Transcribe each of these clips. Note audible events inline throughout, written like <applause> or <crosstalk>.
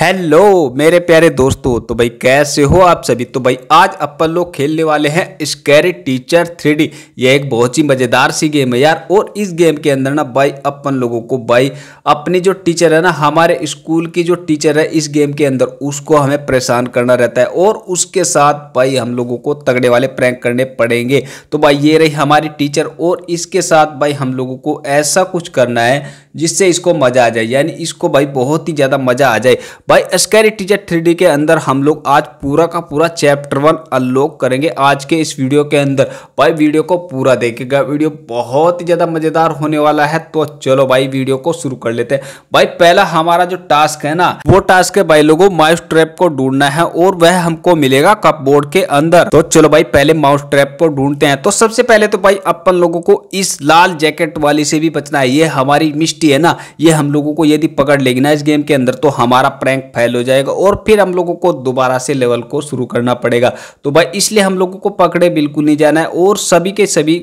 Hello मेरे प्यारे दोस्तों तो भाई कैसे हो आप सभी तो भाई आज अपन लोग खेलने वाले हैं स्कैरी टीचर थ्री डी यह एक बहुत ही मज़ेदार सी गेम है यार और इस गेम के अंदर ना भाई अपन लोगों को भाई अपनी जो टीचर है ना हमारे स्कूल की जो टीचर है इस गेम के अंदर उसको हमें परेशान करना रहता है और उसके साथ भाई हम लोगों को तगड़े वाले प्रैंक करने पड़ेंगे तो भाई ये रही हमारी टीचर और इसके साथ भाई हम लोगों को ऐसा कुछ करना है जिससे इसको मज़ा आ जाए यानी इसको भाई बहुत ही ज़्यादा मज़ा आ जाए भाई एस्कैरी टीचर थ्री के अंदर हम लोग आज पूरा का पूरा चैप्टर वन अनलॉक करेंगे आज के इस वीडियो के अंदर भाई वीडियो को पूरा देखेगा वीडियो बहुत ही ज़्यादा मज़ेदार होने वाला है तो चलो भाई वीडियो को शुरू कर लेते हैं भाई पहला हमारा जो टास्क है ना वो टास्क है भाई लोगों माउस ट्रैप को ढूंढना है और वह हमको मिलेगा कप बोर्ड के अंदर तो चलो भाई पहले माउस ट्रैप को ढूंढते हैं तो सबसे पहले तो भाई अपन लोगों को इस लाल जैकेट वाली से भी बचना है ये हमारी मिस्टी है ना ये हम लोगों को यदि पकड़ लेगी ना इस गेम के अंदर तो हमारा रैंक फैल हो जाएगा और फिर हम लोगों को दोबारा से लेवल को शुरू करना पड़ेगा तो भाई इसलिए हम लोगों को पकड़े बिल्कुल नहीं जाना है और सभी के सभी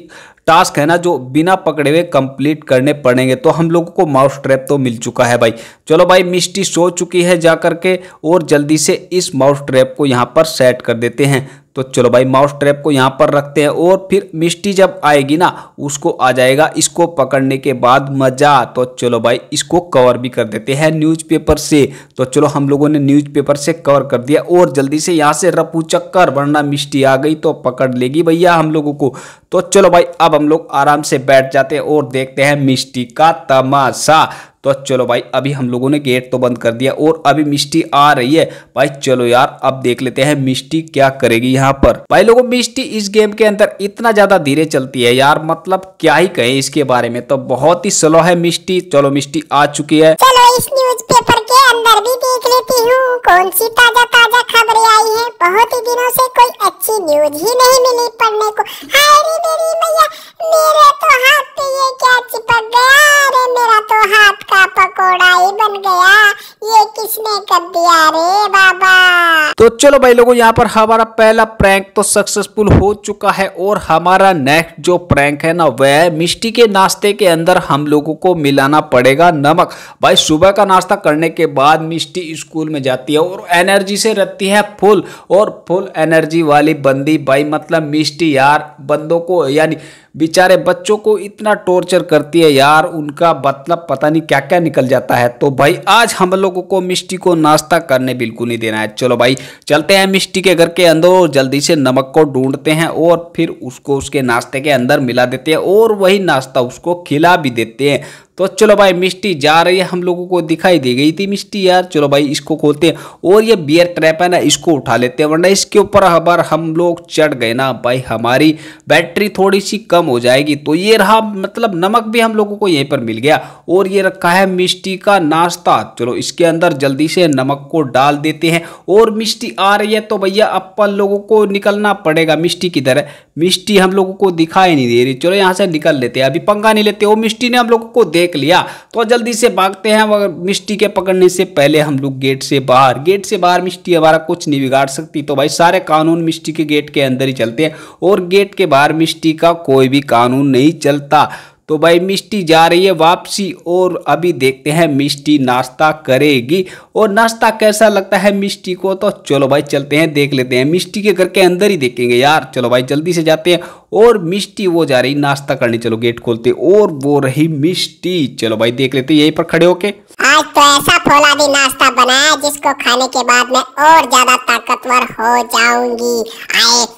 टास्क है ना जो बिना पकड़े हुए कंप्लीट करने पड़ेंगे तो हम लोगों को माउस ट्रैप तो मिल चुका है भाई चलो भाई मिस्टी सो चुकी है जा करके और जल्दी से इस माउस ट्रैप को यहाँ पर सेट कर देते हैं तो चलो भाई माउस ट्रैप को यहाँ पर रखते हैं और फिर मिस्टी जब आएगी ना उसको आ जाएगा इसको पकड़ने के बाद मज़ा तो चलो भाई इसको कवर भी कर देते हैं न्यूज़पेपर से तो चलो हम लोगों ने न्यूज़पेपर से कवर कर दिया और जल्दी से यहाँ से रपू चक्कर वरना मिस्टी आ गई तो पकड़ लेगी भैया हम लोगों को तो चलो भाई अब हम लोग आराम से बैठ जाते हैं और देखते हैं मिस्टी का तमाशा तो चलो भाई अभी हम लोगों ने गेट तो बंद कर दिया और अभी मिष्टी आ रही है भाई चलो यार अब देख लेते हैं मिष्टी क्या करेगी यहाँ पर भाई लोगों मिस्टी इस गेम के अंदर इतना ज्यादा धीरे चलती है यार मतलब क्या ही कहे इसके बारे में तो बहुत ही स्लो है मिस्टी चलो मिस्टी आ चुकी है इस न्यूज़पेपर के अंदर भी देख लेती हूँ कौन सी ताजा ताजा खबरें आई हैं बहुत ही दिनों से कोई अच्छी न्यूज ही नहीं मिली पढ़ने को अरे मेरी मैया मेरे तो हाथ पे ये क्या चिपक गया अरे मेरा तो हाथ का पकोड़ा ही बन गया ये किसने कर दिया रे बाबा तो चलो भाई लोगों यहाँ पर हमारा पहला प्रैंक तो सक्सेसफुल हो चुका है और हमारा नेक्स्ट जो प्रैंक है ना वह मिष्टी के नाश्ते के अंदर हम लोगों को मिलाना पड़ेगा नमक भाई सुबह सुबह का नाश्ता करने के बाद मिष्टी स्कूल में जाती है और एनर्जी से रहती है फुल और फुल एनर्जी वाली बंदी भाई मतलब मिष्टी यार बंदों को यानी बेचारे बच्चों को इतना टॉर्चर करती है यार उनका मतलब पता नहीं क्या क्या निकल जाता है तो भाई आज हम लोगों को मिष्टी को नाश्ता करने बिल्कुल नहीं देना है चलो भाई चलते हैं मिष्टी के घर के अंदर और जल्दी से नमक को ढूंढते हैं और फिर उसको उसके नाश्ते के अंदर मिला देते हैं और वही नाश्ता उसको खिला भी देते हैं तो चलो भाई मिष्टी जा रही है हम लोगों को दिखाई दे गई थी मिष्टी यार चलो भाई इसको खोलते हैं और ये बियर ट्रैप है ना इसको उठा लेते हैं वरना इसके ऊपर हर हम लोग चढ़ गए ना भाई हमारी बैटरी थोड़ी सी कम कम हो जाएगी तो ये रहा मतलब नमक भी हम लोगों को यहीं पर मिल गया और ये रखा है मिष्टी का नाश्ता चलो इसके अंदर जल्दी से नमक को डाल देते हैं और मिष्टी आ रही है तो भैया अपन लोगों को निकलना पड़ेगा मिष्टी किधर है मिष्टी हम लोगों को दिखाई नहीं दे रही चलो यहाँ से निकल लेते हैं अभी पंगा नहीं लेते वो मिष्टी ने हम लोगों को देख लिया तो जल्दी से भागते हैं मगर मिष्टी के पकड़ने से पहले हम लोग गेट से बाहर गेट से बाहर मिष्टी हमारा कुछ नहीं बिगाड़ सकती तो भाई सारे कानून मिष्टी के गेट के अंदर ही चलते हैं और गेट के बाहर मिष्टी का कोई भी कानून नहीं चलता तो भाई मिष्टी जा रही है वापसी और अभी देखते हैं मिष्टी नाश्ता करेगी और नाश्ता कैसा लगता है मिष्टी को तो चलो भाई चलते हैं देख लेते हैं मिष्टी के घर के अंदर ही देखेंगे यार चलो भाई जल्दी से जाते हैं और मिष्टी वो जा रही नाश्ता करने चलो गेट खोलते और वो रही मिष्टी चलो भाई देख लेते यही पर खड़े होके आज तो ऐसा फौलादी नाश्ता बनाया जिसको खाने के बाद में और ज्यादा ताकतवर हो जाऊंगी हाँ,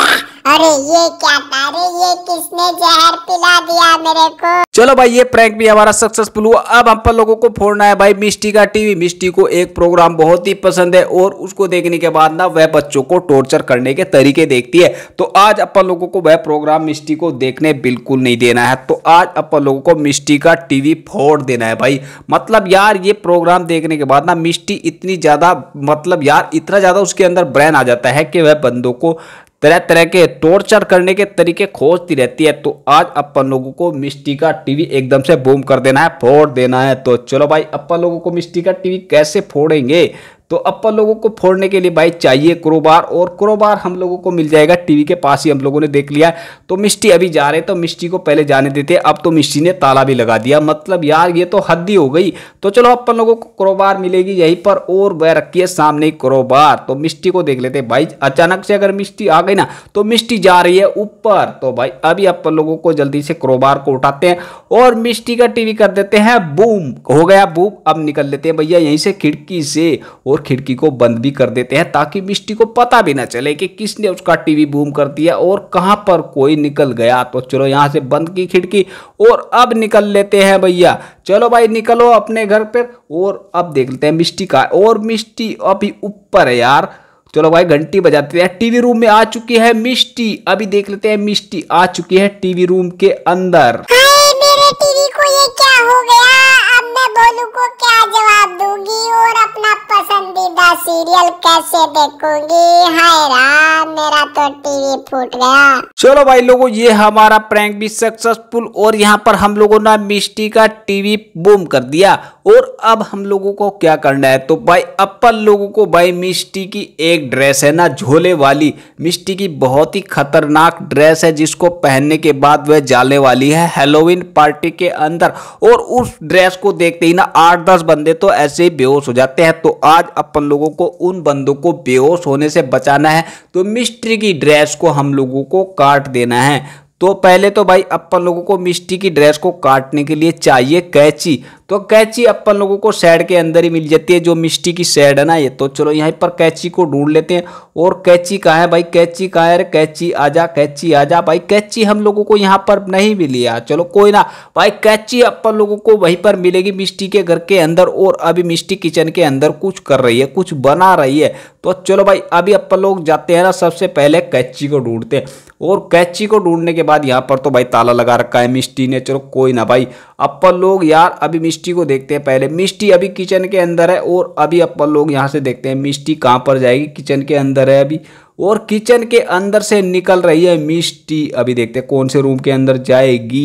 अरे ये क्या अरे ये किसने जहर पिला दिया मेरे को चलो भाई ये प्रैंक भी हमारा सक्सेसफुल हुआ अब हम पर लोगों को फोड़ना है भाई मिस्टी का टीवी मिस्टी को एक प्रोग्राम बहुत ही पसंद है और उसको देखने के बाद ना वह बच्चों को टॉर्चर करने के तरीके देखती है तो आज अपन लोगों को वह प्रोग्राम मिस्टी को देखने बिल्कुल नहीं देना है तो आज अपन लोगों को मिस्टी का टीवी फोड़ देना है भाई मतलब यार ये प्रोग्राम देखने के बाद ना मिस्टी इतनी ज्यादा मतलब यार इतना ज्यादा उसके अंदर ब्रेन आ जाता है कि वह बंदों को तरह तरह के टॉर्चर करने के तरीके खोजती रहती है तो आज अपन लोगों को मिस्टिका टीवी एकदम से बूम कर देना है फोड़ देना है तो चलो भाई अपन लोगों को मिस्टिका टीवी कैसे फोड़ेंगे तो अपन लोगों को फोड़ने के लिए भाई चाहिए क्रोबार और क्रोबार हम लोगों को मिल जाएगा टीवी के पास ही हम लोगों ने देख लिया तो मिस्टी अभी जा रहे तो मिस्टी को पहले जाने देते अब तो मिस्टी ने ताला भी लगा दिया मतलब यार ये तो हद्दी हो गई तो चलो अपन लोगों को क्रोबार मिलेगी यहीं पर और वह रखी है सामने क्रोबार तो मिस्टी को देख लेते भाई अचानक से अगर मिस्टी आ गई ना तो मिष्टी जा रही है ऊपर तो भाई अभी अपन लोगों को जल्दी से क्रोबार को उठाते हैं और मिस्टी का टीवी कर देते हैं बूम हो गया बूम अब निकल लेते हैं भैया यहीं से खिड़की से और खिड़की को बंद भी कर देते हैं ताकि मिस्टी को पता भी ना चले कि किसने उसका टीवी बूम कर दिया और कहां पर कोई निकल गया तो चलो यहां से बंद की खिड़की और अब निकल लेते हैं भैया चलो भाई निकलो अपने घर पर और अब देख लेते हैं मिस्टी का और मिस्टी अभी ऊपर है यार चलो भाई घंटी बजाते हैं टीवी रूम में आ चुकी है मिस्टी अभी देख लेते हैं मिस्टी आ चुकी है टीवी रूम के अंदर हाय मेरे टीवी को ये क्या हो गया अब मैं बोलू को क्या जवाब दूंगी और अपना पसंदीदा सीरियल कैसे देखूंगी हैरान मेरा तो टीवी फूट गया चलो भाई लोगों ये हमारा प्रैंक भी सक्सेसफुल और यहाँ पर हम लोगों ने मिस्टी का टीवी बूम कर दिया और अब हम लोगों को क्या करना है तो भाई अपन लोगों को भाई मिस्टी की एक ड्रेस है ना झोले वाली मिस्टी की बहुत ही खतरनाक ड्रेस है जिसको पहनने के बाद वह जाले वाली है हेलोविन पार्टी के अंदर और उस ड्रेस को देखते ही ना आठ दस बंदे तो ऐसे ही बेहोश हो जाते हैं तो आज अपन लोगों को उन बंदों को बेहोश होने से बचाना है तो मिस्ट्री की ड्रेस को हम लोगों को काट देना है तो पहले तो भाई अपन लोगों को मिष्टी की ड्रेस को काटने के लिए चाहिए कैची तो कैची अपन लोगों को सैड के अंदर ही मिल जाती है जो मिष्टी की सैड है ना ये तो चलो यहाँ पर कैची को ढूंढ लेते हैं और कैची कहाँ है भाई कैची कहाँ है अरे कैची आजा कैची आजा भाई कैची हम लोगों को यहाँ पर नहीं मिली यार चलो कोई ना भाई कैची अपन लोगों को वहीं पर मिलेगी मिष्टी के घर के अंदर और अभी मिस्टी किचन के अंदर कुछ कर रही है कुछ बना रही है तो चलो भाई अभी अपन लोग जाते हैं ना सबसे पहले कैची को ढूंढते हैं और कैची को ढूंढने के बाद बाद यहाँ पर तो भाई ताला लगा रखा है मिस्टी ने चलो कोई ना भाई अपन लोग यार अभी मिस्टी को देखते हैं पहले मिस्टी अभी किचन के अंदर है और अभी अपन लोग यहाँ से देखते हैं मिस्टी कहाँ पर जाएगी किचन के अंदर है अभी और किचन के अंदर से निकल रही है मिस्टी अभी देखते हैं कौन से रूम के अंदर जाएगी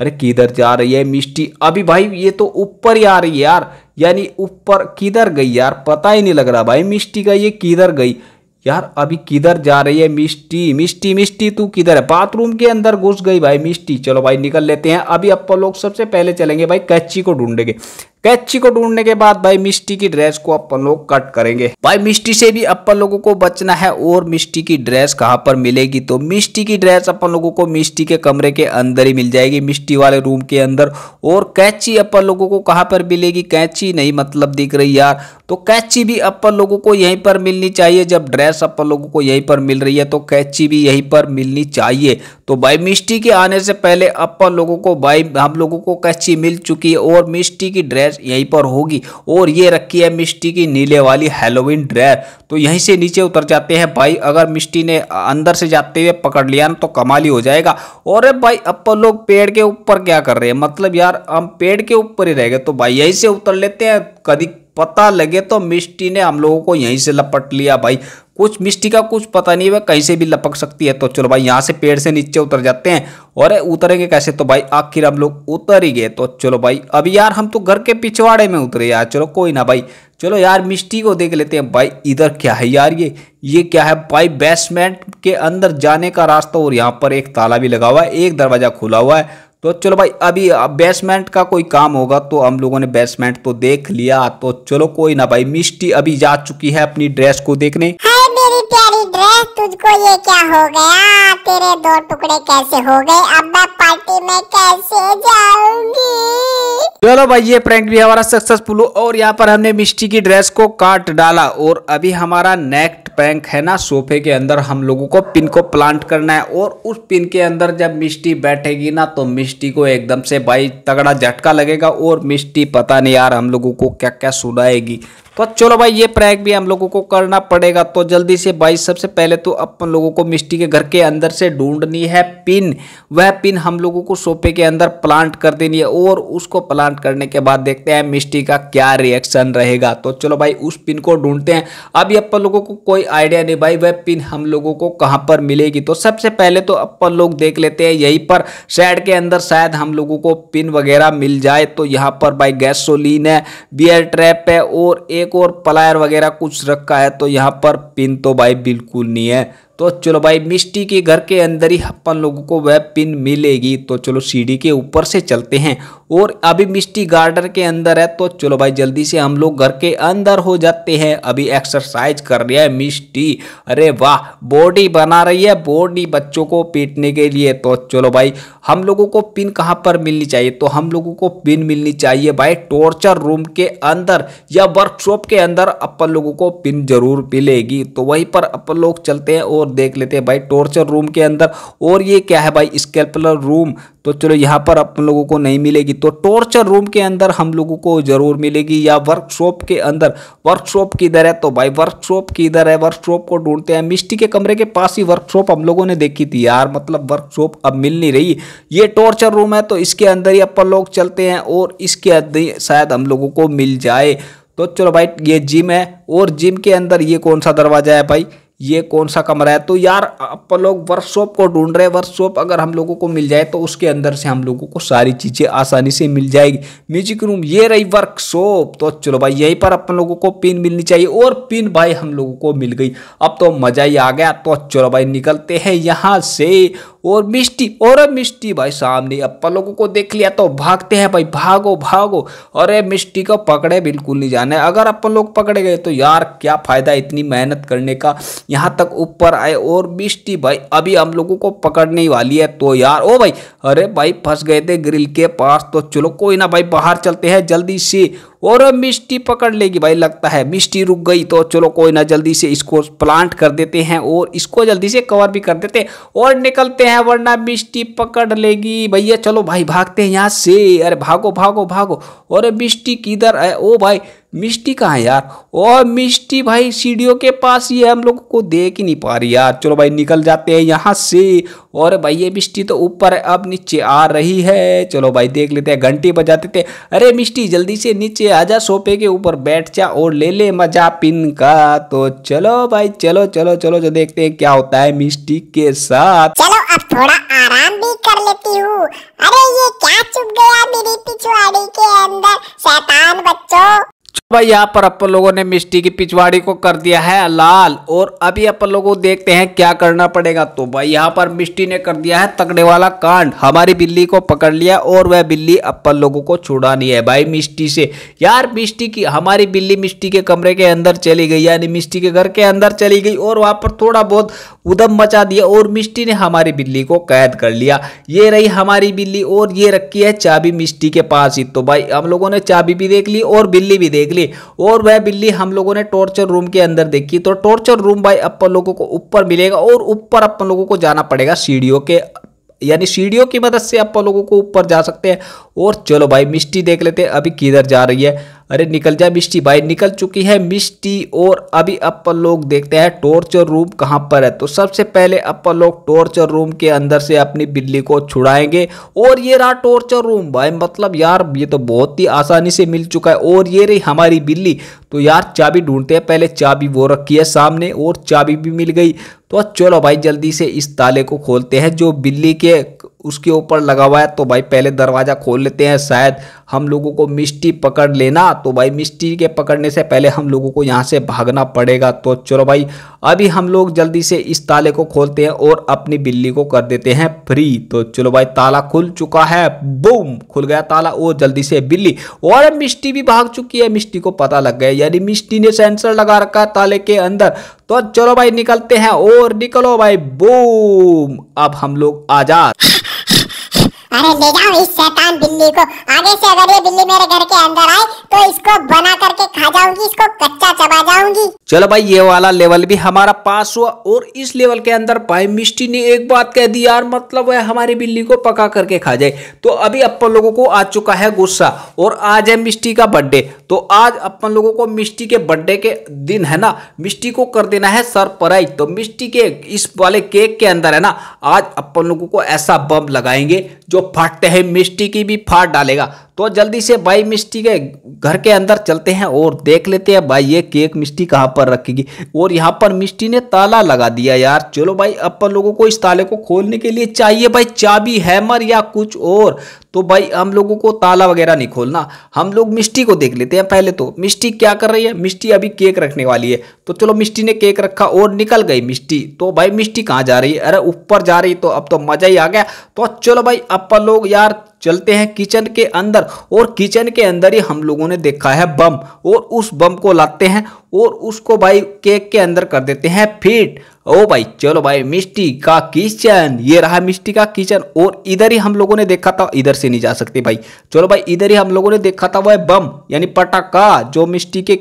अरे किधर जा रही है मिस्टी अभी भाई ये तो ऊपर ही आ रही है यार यानी ऊपर किधर गई यार पता ही नहीं लग रहा भाई मिस्टी का ये किधर गई यार अभी किधर जा रही है मिष्टी मिष्टी मिष्टी तू किधर है बाथरूम के अंदर घुस गई भाई मिष्टी चलो भाई निकल लेते हैं अभी अपन लोग सबसे पहले चलेंगे भाई कैची को ढूंढेंगे कैची को ढूंढने के बाद भाई मिस्टी की ड्रेस को अपन लोग कट करेंगे भाई मिस्टी से भी अपन लोगों को बचना है और मिस्टी की ड्रेस कहाँ पर मिलेगी तो मिस्टी की ड्रेस अपन लोगों को मिस्टी के कमरे के अंदर ही मिल जाएगी मिस्टी वाले रूम के अंदर और कैची अपन लोगों को कहाँ पर मिलेगी कैची नहीं मतलब दिख रही यार तो कैची भी अपन लोगों को यहीं पर मिलनी चाहिए जब ड्रेस अपन लोगों को यहीं पर मिल रही है तो कैची भी यहीं पर मिलनी चाहिए तो भाई मिस्टी के आने से पहले अपन लोगों को भाई हम लोगों को कैची मिल चुकी है और मिस्टी की ड्रेस ड्रेस यहीं पर होगी और ये रखी है मिस्टी की नीले वाली हेलोविन ड्रेस तो यहीं से नीचे उतर जाते हैं भाई अगर मिस्टी ने अंदर से जाते हुए पकड़ लिया ना तो कमाल ही हो जाएगा और भाई अपन लोग पेड़ के ऊपर क्या कर रहे हैं मतलब यार हम पेड़ के ऊपर ही रह गए तो भाई यहीं से उतर लेते हैं कभी पता लगे तो मिस्टी ने हम लोगों को यहीं से लपट लिया भाई कुछ मिष्टी का कुछ पता नहीं है कहीं से भी लपक सकती है तो चलो भाई यहाँ से पेड़ से नीचे उतर जाते हैं और उतरेंगे कैसे तो भाई आखिर हम लोग उतर ही गए तो चलो भाई अब यार हम तो घर के पिछवाड़े में उतरे यार चलो कोई ना भाई चलो यार मिष्टी को देख लेते हैं भाई इधर क्या है यार ये ये क्या है भाई बेसमेंट के अंदर जाने का रास्ता और यहाँ पर एक ताला भी लगा हुआ है एक दरवाज़ा खुला हुआ है तो चलो भाई अभी बेसमेंट का कोई काम होगा तो हम लोगों ने बेसमेंट तो देख लिया तो चलो कोई ना भाई मिष्टी अभी जा चुकी है अपनी ड्रेस को देखने हाँ। मेरी प्यारी ड्रेस तुझको ये क्या हो गया तेरे दो टुकड़े कैसे हो गए अब मैं पार्टी में कैसे जाऊंगी चलो भाई ये प्रैंक भी हमारा सक्सेसफुल हो और यहाँ पर हमने मिष्टी की ड्रेस को काट डाला और अभी हमारा नेक्स्ट प्रैंक है ना सोफे के अंदर हम लोगों को पिन को प्लांट करना है और उस पिन के अंदर जब मिष्टी बैठेगी ना तो मिष्टी को एकदम से भाई तगड़ा झटका लगेगा और मिष्टी पता नहीं यार हम लोगों को क्या क्या सुनाएगी तो चलो भाई ये प्रैक भी हम लोगों को करना पड़ेगा तो जल्दी से भाई सबसे पहले तो अपन लोगों को मिस्टी के घर के अंदर से ढूंढनी है पिन वह पिन हम लोगों को सोफे के अंदर प्लांट कर देनी है और उसको प्लांट करने के बाद देखते हैं मिस्टी का क्या रिएक्शन रहेगा तो चलो भाई उस पिन को ढूंढते हैं अभी अपन लोगों को कोई आइडिया नहीं भाई वह पिन हम लोगों को कहाँ पर मिलेगी तो सबसे पहले तो अपन लोग देख लेते हैं यहीं पर शेड के अंदर शायद हम लोगों को पिन वगैरह मिल जाए तो यहाँ पर भाई गैसोलीन है बियर ट्रैप है और एक एक और प्लायर वगैरह कुछ रखा है तो यहाँ पर पिन तो भाई बिल्कुल नहीं है तो चलो भाई मिस्टी के घर के अंदर ही अपन लोगों को वह पिन मिलेगी तो चलो सीढ़ी के ऊपर से चलते हैं और अभी मिस्टी गार्डन के अंदर है तो चलो भाई जल्दी से हम लोग घर के अंदर हो जाते हैं अभी एक्सरसाइज कर रही है मिस्टी अरे वाह बॉडी बना रही है बॉडी बच्चों को पीटने के लिए तो चलो भाई हम लोगों को पिन कहाँ पर मिलनी चाहिए तो हम लोगों को पिन मिलनी चाहिए भाई टॉर्चर रूम के अंदर या वर्कशॉप के अंदर अपन लोगों को पिन जरूर मिलेगी तो वहीं पर अपन लोग चलते हैं और और देख लेते हैं भाई टॉर्चर रूम के अंदर और ये क्या है भाई स्केल्पलर रूम तो चलो यहाँ पर अपन लोगों को नहीं मिलेगी तो टॉर्चर रूम के अंदर हम लोगों को जरूर मिलेगी या वर्कशॉप के अंदर वर्कशॉप किधर है तो भाई वर्कशॉप किधर है वर्कशॉप को ढूंढते हैं मिस्टी के कमरे के पास ही वर्कशॉप हम लोगों ने देखी थी यार मतलब वर्कशॉप अब मिल नहीं रही ये टॉर्चर रूम है तो इसके अंदर ही अपन लोग चलते हैं और इसके अंदर शायद हम लोगों को मिल जाए तो चलो भाई ये जिम है और जिम के अंदर ये कौन सा दरवाजा है भाई ये कौन सा कमरा है तो यार आप लोग वर्कशॉप को ढूंढ रहे वर्कशॉप अगर हम लोगों को मिल जाए तो उसके अंदर से हम लोगों को सारी चीज़ें आसानी से मिल जाएगी म्यूजिक रूम ये रही वर्कशॉप तो चलो भाई यहीं पर अपन लोगों को पिन मिलनी चाहिए और पिन भाई हम लोगों को मिल गई अब तो मज़ा ही आ गया तो चलो भाई निकलते हैं यहाँ से और मिष्टी और मिष्टी भाई सामने अपन लोगों को देख लिया तो भागते हैं भाई भागो भागो अरे मिष्टी को पकड़े बिल्कुल नहीं जाना अगर अपन लोग पकड़े गए तो यार क्या फ़ायदा इतनी मेहनत करने का यहाँ तक ऊपर आए और बिस्टी भाई अभी हम लोगों को पकड़ने वाली है तो यार ओ भाई अरे भाई फंस गए थे ग्रिल के पास तो चलो कोई ना भाई बाहर चलते हैं जल्दी से और मिस्टी पकड़ लेगी भाई लगता है मिस्टी रुक गई तो चलो कोई ना जल्दी से इसको प्लांट कर देते हैं और इसको जल्दी से कवर भी कर देते हैं और निकलते हैं वरना मिस्टी पकड़ लेगी भैया चलो भाई भागते हैं यहाँ से अरे भागो भागो भागो और मिस्टी किधर है ओ भाई मिष्टी कहाँ यार ओ मिष्टी भाई सीढ़ियों के पास ये हम लोग को देख ही नहीं पा रही यार चलो भाई निकल जाते हैं यहाँ से और भाई ये मिष्टी तो ऊपर अब नीचे आ रही है चलो भाई देख लेते हैं घंटी बजाते थे अरे मिष्टी जल्दी से नीचे आ जा सोफे के ऊपर बैठ जा और ले ले मजा पिन का तो चलो भाई चलो चलो चलो जो देखते हैं क्या होता है मिष्टी के साथ चलो अब थोड़ा आराम भी कर लेती हूँ अरे ये क्या चुप गया मेरी पिछवाड़ी के अंदर शैतान बच्चों भाई यहाँ पर अपन लोगों ने मिष्टी की पिछवाड़ी को कर दिया है लाल और अभी अपन लोगों को देखते हैं क्या करना पड़ेगा तो भाई यहाँ पर मिस्टी ने कर दिया है तगड़े वाला कांड हमारी बिल्ली को पकड़ लिया और वह बिल्ली अपन लोगों को छुड़ानी है भाई मिष्टी से यार मिस्टी की हमारी बिल्ली मिस्टी के कमरे के अंदर चली गई यानी मिष्टी के घर के अंदर चली गई और वहाँ पर थोड़ा बहुत उदम मचा दिया और मिस्टी ने हमारी बिल्ली को कैद कर लिया ये रही हमारी बिल्ली और ये रखी है चाबी मिस्टी के पास ही तो भाई हम लोगों ने चाबी भी देख ली और बिल्ली भी देख ली निकली और वह बिल्ली हम लोगों ने टॉर्चर रूम के अंदर देखी तो टॉर्चर रूम भाई अपन लोगों को ऊपर मिलेगा और ऊपर अपन लोगों को जाना पड़ेगा सीढ़ियों के यानी सीढ़ियों की मदद से अपन लोगों को ऊपर जा सकते हैं और चलो भाई मिस्टी देख लेते हैं अभी किधर जा रही है अरे निकल जा मिष्टी भाई निकल चुकी है मिष्टी और अभी अपन लोग देखते हैं टॉर्चर रूम कहाँ पर है तो सबसे पहले अपन लोग टॉर्चर रूम के अंदर से अपनी बिल्ली को छुड़ाएंगे और ये रहा टॉर्चर रूम भाई मतलब यार ये तो बहुत ही आसानी से मिल चुका है और ये रही हमारी बिल्ली तो यार चाबी ढूंढते हैं पहले चाबी वो रखी है सामने और चाबी भी मिल गई तो चलो भाई जल्दी से इस ताले को खोलते हैं जो बिल्ली के उसके ऊपर लगा हुआ है तो भाई पहले दरवाज़ा खोल लेते हैं शायद हम लोगों को मिष्टी पकड़ लेना तो भाई मिष्टी के पकड़ने से पहले हम लोगों को यहाँ से भागना पड़ेगा तो चलो भाई अभी हम लोग जल्दी से इस ताले को खोलते हैं और अपनी बिल्ली को कर देते हैं फ्री तो चलो भाई ताला खुल चुका है बूम खुल गया ताला और जल्दी से बिल्ली और मिष्टी भी भाग चुकी है मिष्टी को पता लग गया यानी मिष्टी ने सेंसर लगा रखा है ताले के अंदर तो चलो भाई निकलते हैं और निकलो भाई बूम अब हम लोग आजाद 我得教伊识。बिल्ली को आगे से अगर ये बिल्ली मेरे घर के अंदर आए तो इसको बना करके खा जाऊंगी इसको कच्चा चबा जाऊंगी चलो भाई ये वाला लेवल भी हमारा पास हुआ और इस लेवल के अंदर भाई मिस्टी ने एक बात कह दी यार मतलब वह हमारी बिल्ली को पका करके खा जाए तो अभी अपन लोगों को आ चुका है गुस्सा और आज है मिस्टी का बर्थडे तो आज अपन लोगों को मिस्टी के बर्थडे के दिन है ना मिस्टी को कर देना है सरप्राइज तो मिस्टी के इस वाले केक के अंदर है ना आज अपन लोगों को ऐसा बम लगाएंगे जो फटते हैं मिस्टी की भी फाड़ डालेगा तो जल्दी से भाई मिस्टी के घर के अंदर चलते हैं और देख लेते हैं भाई ये केक मिस्टी कहाँ पर रखेगी और यहाँ पर मिस्टी ने ताला लगा दिया यार चलो भाई अपन लोगों को इस ताले को खोलने के लिए चाहिए भाई चाबी हैमर या कुछ और तो भाई हम लोगों को ताला वगैरह नहीं खोलना हम लोग मिष्टी को देख लेते हैं पहले तो मिष्टी क्या कर रही है मिष्टी अभी केक रखने वाली है तो चलो मिष्टी ने केक रखा और निकल गई मिष्टी तो भाई मिष्टी कहाँ जा रही है अरे ऊपर जा रही तो अब तो मज़ा ही आ गया तो चलो भाई अपन लोग यार चलते हैं किचन के अंदर और किचन के अंदर ही हम लोगों ने देखा है बम और उस बम को लाते हैं और उसको भाई केक के अंदर कर देते हैं फिट ओ भाई चलो भाई मिस्टी का किचन ये रहा मिस्टी का किचन और इधर ही हम लोगों ने देखा था इधर से नहीं जा सकते भाई चलो भाई इधर ही हम लोगों ने देखा था वह बम यानी पटाखा जो मिस्टी के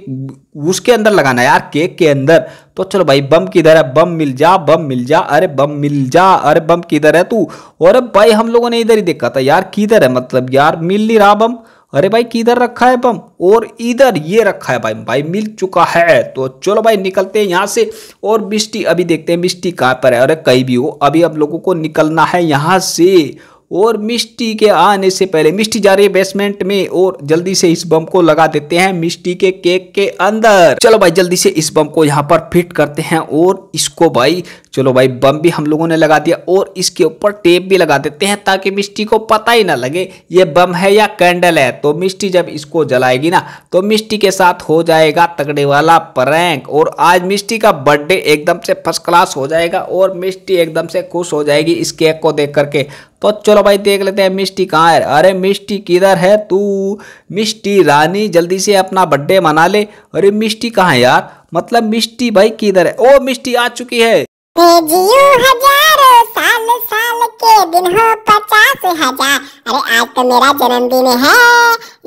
उसके अंदर लगाना यार केक के अंदर तो चलो भाई बम किधर है बम मिल जा बम मिल जा अरे बम मिल जा अरे बम किधर है तू और भाई हम लोगों ने इधर ही देखा था यार किधर है मतलब यार मिल नहीं रहा बम अरे भाई किधर रखा है बम और इधर ये रखा है भाई भाई मिल चुका है तो चलो भाई निकलते हैं यहाँ से और मिस्टी अभी देखते हैं मिस्टी कहाँ पर है अरे कहीं भी हो अभी अब लोगों को निकलना है यहाँ से और मिस्टी के आने से पहले मिस्टी जा रही है बेसमेंट में और जल्दी से इस बम को लगा देते हैं मिस्टी के केक के अंदर चलो भाई जल्दी से इस बम को यहाँ पर फिट करते हैं और इसको भाई चलो भाई बम भी हम लोगों ने लगा दिया और इसके ऊपर टेप भी लगा देते हैं ताकि मिस्टी को पता ही ना लगे ये बम है या कैंडल है तो मिस्टी जब इसको जलाएगी ना तो मिस्टी के साथ हो जाएगा तगड़े वाला प्रैंक और आज मिस्टी का बर्थडे एकदम से फर्स्ट क्लास हो जाएगा और मिस्टी एकदम से खुश हो जाएगी इस केक को देख करके तो चलो भाई देख लेते हैं मिस्टी कहाँ है अरे मिस्टी किधर है तू मिस्टी रानी जल्दी से अपना बर्थडे मना ले अरे मिस्टी कहाँ है यार मतलब मिस्टी भाई किधर है ओ मिस्टी आ चुकी है साल साल के दिन हो पचास हजार अरे आज तो मेरा जन्मदिन है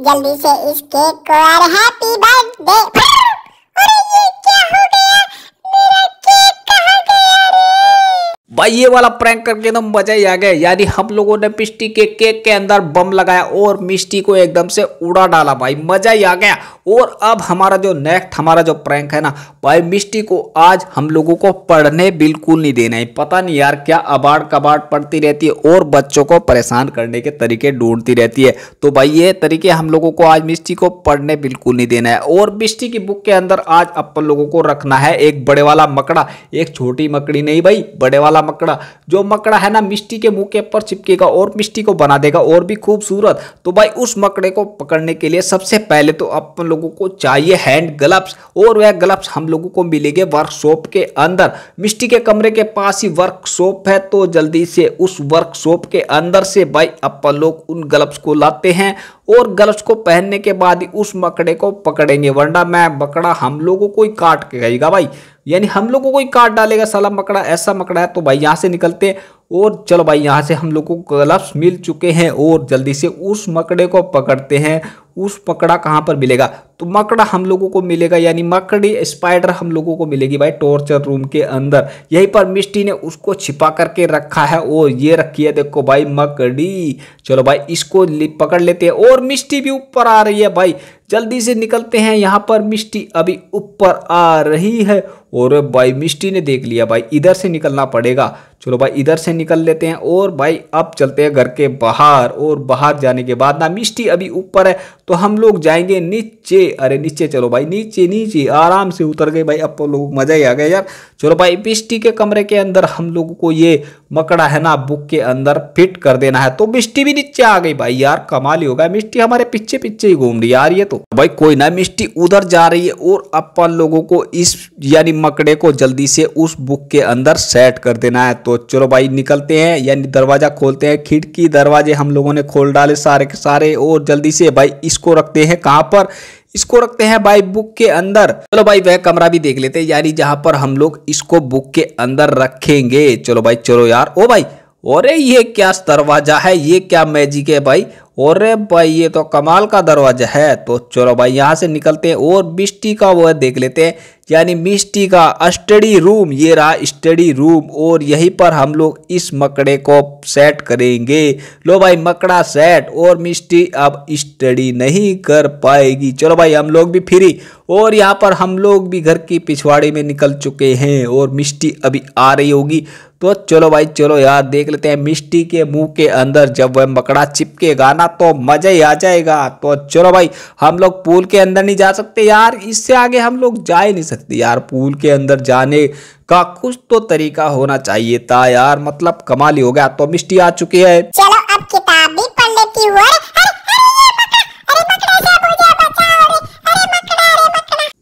जल्दी से इस केक को और हैप्पी बर्थडे अरे ये क्या हो गया भाई ये वाला प्रैंक करके एकदम मजा ही आ गया यानी हम लोगों ने मिस्टी के केक के अंदर बम लगाया और मिस्टी को एकदम से उड़ा डाला भाई मजा ही आ गया और अब हमारा जो नेक्स्ट हमारा जो प्रैंक है ना भाई मिस्टी को आज हम लोगों को पढ़ने बिल्कुल नहीं देना है पता नहीं यार क्या अबाड़ कबाड़ पड़ती रहती है और बच्चों को परेशान करने के तरीके ढूंढती रहती है तो भाई ये तरीके हम लोगों को आज मिस्टी को पढ़ने बिल्कुल नहीं देना है और मिस्टी की बुक के अंदर आज अपन लोगों को रखना है एक बड़े वाला मकड़ा एक छोटी मकड़ी नहीं भाई बड़े वाला मकड़ा जो मकड़ा है ना मिष्टी के मुंह के ऊपर चिपकेगा और मिष्टी को बना देगा और भी खूबसूरत तो भाई उस मकड़े को पकड़ने के लिए सबसे पहले तो अपन लोगों को चाहिए हैंड ग्लव्स और वह ग्लव्स हम लोगों को मिलेंगे वर्कशॉप के अंदर मिष्टी के कमरे के पास ही वर्कशॉप है तो जल्दी से उस वर्कशॉप के अंदर से भाई अपन लोग उन ग्लव्स को लाते हैं और ग्लव्स को पहनने के बाद ही उस मकड़े को पकड़ेंगे वरना मैं मकड़ा हम लोगों को ही काट के गएगा भाई यानी हम लोगों को ही काट डालेगा साला मकड़ा ऐसा मकड़ा है तो भाई यहाँ से निकलते हैं और चलो भाई यहाँ से हम लोग को ग्लव्स मिल चुके हैं और जल्दी से उस मकड़े को पकड़ते हैं उस मकड़ा कहाँ पर मिलेगा तो मकड़ा हम लोगों को मिलेगा यानी मकड़ी स्पाइडर हम लोगों को मिलेगी भाई टॉर्चर रूम के अंदर यहीं पर मिस्टी ने उसको छिपा करके रखा है और ये रखी है देखो भाई मकड़ी चलो भाई इसको पकड़ लेते हैं और मिस्टी भी ऊपर आ रही है भाई जल्दी से निकलते हैं यहाँ पर मिष्टी अभी ऊपर आ रही है और भाई मिष्टी ने देख लिया भाई इधर से निकलना पड़ेगा चलो भाई इधर से निकल लेते हैं और भाई अब चलते हैं घर के बाहर और बाहर जाने के बाद ना मिष्टी अभी ऊपर है तो हम लोग जाएंगे नीचे अरे नीचे चलो भाई नीचे नीचे आराम से उतर गए भाई अपन तो लोग मज़ा ही आ गया यार चलो भाई बिस्टी के कमरे के अंदर हम लोगों को ये मकड़ा है ना बुक के अंदर फिट कर देना है तो मिस्टी भी नीचे आ गई भाई यार कमाल ही हो गया मिस्टी हमारे पीछे पीछे ही घूम रही यार ये तो भाई कोई ना मिस्टी उधर जा रही है और अपन लोगों को इस यानी मकड़े को जल्दी से उस बुक के अंदर सेट कर देना है तो चलो भाई निकलते हैं यानी दरवाजा खोलते हैं खिड़की दरवाजे हम लोगों ने खोल डाले सारे के सारे और जल्दी से भाई इस इसको रखते हैं कहाँ पर इसको रखते हैं भाई बुक के अंदर चलो भाई वह कमरा भी देख लेते हैं यानी जहां पर हम लोग इसको बुक के अंदर रखेंगे चलो भाई चलो यार ओ भाई अरे ये क्या दरवाजा है ये क्या मैजिक है भाई और भाई ये तो कमाल का दरवाज़ा है तो चलो भाई यहाँ से निकलते हैं और मिष्टी का वो है देख लेते हैं यानी मिष्टी का स्टडी रूम ये रहा स्टडी रूम और यहीं पर हम लोग इस मकड़े को सेट करेंगे लो भाई मकड़ा सेट और मिष्टी अब स्टडी नहीं कर पाएगी चलो भाई हम लोग भी फ्री और यहाँ पर हम लोग भी घर की पिछवाड़ी में निकल चुके हैं और मिष्टी अभी आ रही होगी तो चलो भाई चलो यार देख लेते हैं मिष्टी के मुंह के अंदर जब वह मकड़ा चिपकेगा ना जाएगा तो मज़ा ही आ जाएगा तो चलो भाई हम लोग पूल के अंदर नहीं जा सकते यार इससे आगे हम लोग जा ही नहीं सकते यार पूल के अंदर जाने का कुछ तो तरीका होना चाहिए था यार मतलब कमाल ही हो गया तो मिस्टी आ चुकी है चलो अब किताब भी पढ़ लेती हूँ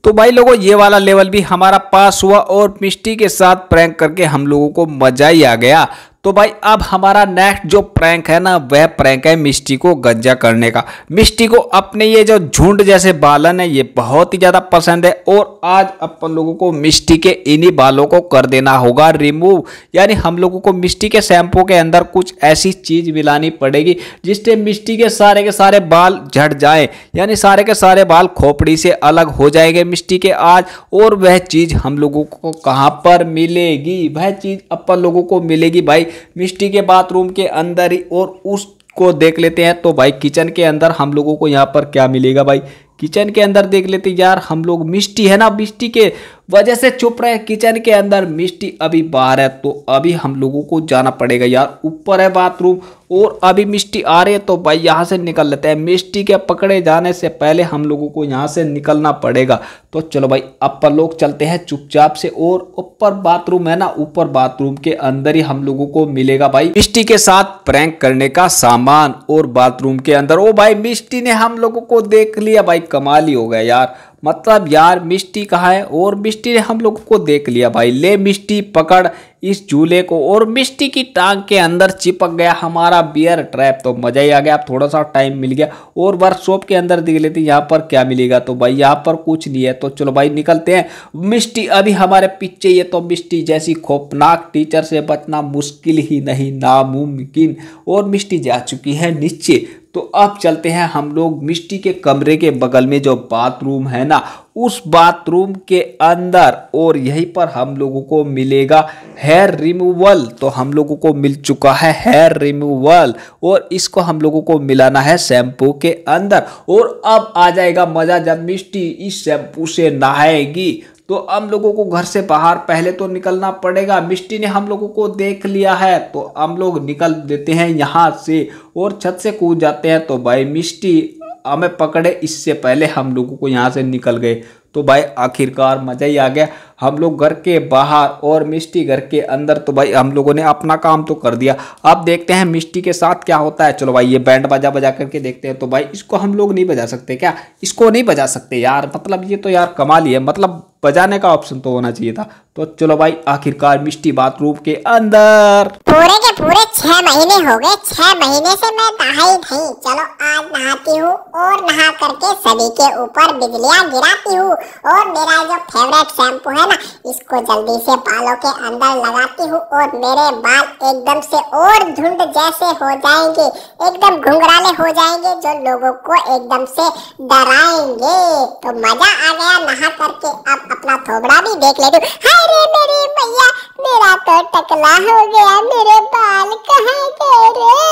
तो भाई लोगों ये वाला लेवल भी हमारा पास हुआ और मिस्टी के साथ प्रैंक करके हम लोगों को मजा ही आ गया तो भाई अब हमारा नेक्स्ट जो प्रैंक है ना वह प्रैंक है मिस्टी को गंजा करने का मिस्टी को अपने ये जो झुंड जैसे बालन है ये बहुत ही ज़्यादा पसंद है और आज अपन लोगों को मिस्टी के इन्हीं बालों को कर देना होगा रिमूव यानी हम लोगों को मिस्टी के शैम्पू के अंदर कुछ ऐसी चीज़ मिलानी पड़ेगी जिससे मिस्टी के सारे के सारे बाल झड़ जाए यानी सारे के सारे बाल खोपड़ी से अलग हो जाएंगे मिस्टी के आज और वह चीज़ हम लोगों को कहाँ पर मिलेगी वह चीज़ अपन लोगों को मिलेगी भाई मिष्टी के बाथरूम के अंदर ही और उसको देख लेते हैं तो भाई किचन के अंदर हम लोगों को यहाँ पर क्या मिलेगा भाई किचन के अंदर देख लेते यार हम लोग मिष्टी है ना मिष्टी के वजह से चुप रहे किचन के अंदर मिष्टी अभी बाहर है तो अभी हम लोगों को जाना पड़ेगा यार ऊपर है बाथरूम और अभी मिष्टी आ रही है तो भाई यहाँ से निकल लेते हैं मिष्टी के पकड़े जाने से पहले हम लोगों को यहाँ से निकलना पड़ेगा तो चलो भाई अपर लोग चलते हैं चुपचाप से और ऊपर बाथरूम है ना ऊपर बाथरूम के अंदर ही हम लोगों को मिलेगा भाई मिष्टी के साथ प्रैंक करने का सामान और बाथरूम के अंदर ओ भाई मिष्टी ने हम लोगों को देख लिया भाई कमाल ही हो गया यार मतलब यार मिष्टी कहा है और मिष्टी ने हम लोग को देख लिया भाई ले मिष्टी पकड़ इस झूले को और मिस्टी की टांग के अंदर चिपक गया हमारा बियर ट्रैप तो मज़ा ही आ गया अब थोड़ा सा टाइम मिल गया और वर्कशॉप के अंदर दिख लेते हैं यहाँ पर क्या मिलेगा तो भाई यहाँ पर कुछ नहीं है तो चलो भाई निकलते हैं मिष्टी अभी हमारे पीछे ये तो मिष्टी जैसी खोफनाक टीचर से बचना मुश्किल ही नहीं नामुमकिन और मिष्टी जा चुकी है नीचे तो अब चलते हैं हम लोग मिष्टी के कमरे के बगल में जो बाथरूम है ना उस बाथरूम के अंदर और यहीं पर हम लोगों को मिलेगा हेयर रिमूवल तो हम लोगों को मिल चुका है हेयर रिमूवल और इसको हम लोगों को मिलाना है शैम्पू के अंदर और अब आ जाएगा मज़ा जब मिस्टी इस शैम्पू से नहाएगी तो हम लोगों को घर से बाहर पहले तो निकलना पड़ेगा मिष्टी ने हम लोगों को देख लिया है तो हम लोग निकल देते हैं यहाँ से और छत से कूद जाते हैं तो भाई मिष्टी हमें पकड़े इससे पहले हम लोगों को यहाँ से निकल गए तो भाई आखिरकार मज़ा ही आ गया हम लोग घर के बाहर और मिष्टी घर के अंदर तो भाई हम लोगों ने अपना काम तो कर दिया अब देखते हैं मिष्टी के साथ क्या होता है चलो भाई ये बैंड बजा बजा करके देखते हैं तो भाई इसको हम लोग नहीं बजा सकते क्या इसको नहीं बजा सकते यार मतलब ये तो यार कमाल ही है मतलब बजाने का ऑप्शन तो होना चाहिए था तो चलो भाई आखिरकार मिष्टी बाथरूम के अंदर पूरे के पूरे छह महीने हो गए छह महीने से मैं नहाई नहीं चलो आज नहाती हूँ और नहा करके सभी के ऊपर बिजलियाँ गिराती हूँ और मेरा जो फेवरेट शैम्पू है है ना इसको जल्दी से बालों के अंदर लगाती हूँ और मेरे बाल एकदम से और झुंड जैसे हो जाएंगे एकदम घुंघराले हो जाएंगे जो लोगों को एकदम से डराएंगे तो मजा आ गया नहा करके अब अपना थोबड़ा भी देख लेती हूँ हाय रे मेरे भैया मेरा तो टकला हो गया मेरे बाल कहाँ गए रे